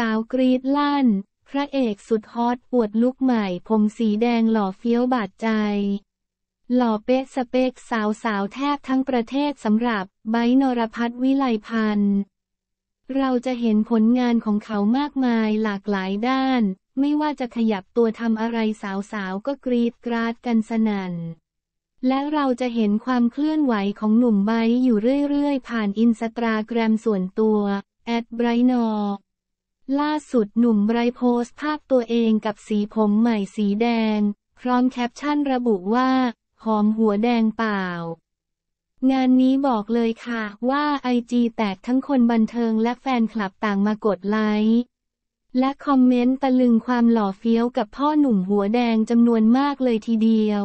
สาวกรีดลั่น พระเอกสุดฮอตปวดลุกใหม่ผมสีแดงหล่อเฟี้ยวบาดใจ หล่อเป๊ะสเปกสาวสาวแทบทั้งประเทศสำหรับไบนรพัฒวิไลพันธ์ เราจะเห็นผลงานของเขามากมายหลากหลายด้าน ไม่ว่าจะขยับตัวทำอะไรสาวสาวก็กรีดกราดกันสนั่น และเราจะเห็นความเคลื่อนไหวของหนุ่มไบอยู่เรื่อยๆ ผ่านอินสตาแกรมส่วนตัวแอดไบรนอล่าสุดหนุ่มไบรโพสภาพตัวเองกับสีผมใหม่สีแดง พร้อมแคปชั่นระบุว่าหอมหัวแดงเปล่า งานนี้บอกเลยค่ะว่าไอจีแตกทั้งคนบันเทิงและแฟนคลับต่างมากดไลค์ และคอมเมนต์ตะลึงความหล่อเฟี้ยวกับพ่อหนุ่มหัวแดงจำนวนมากเลยทีเดียว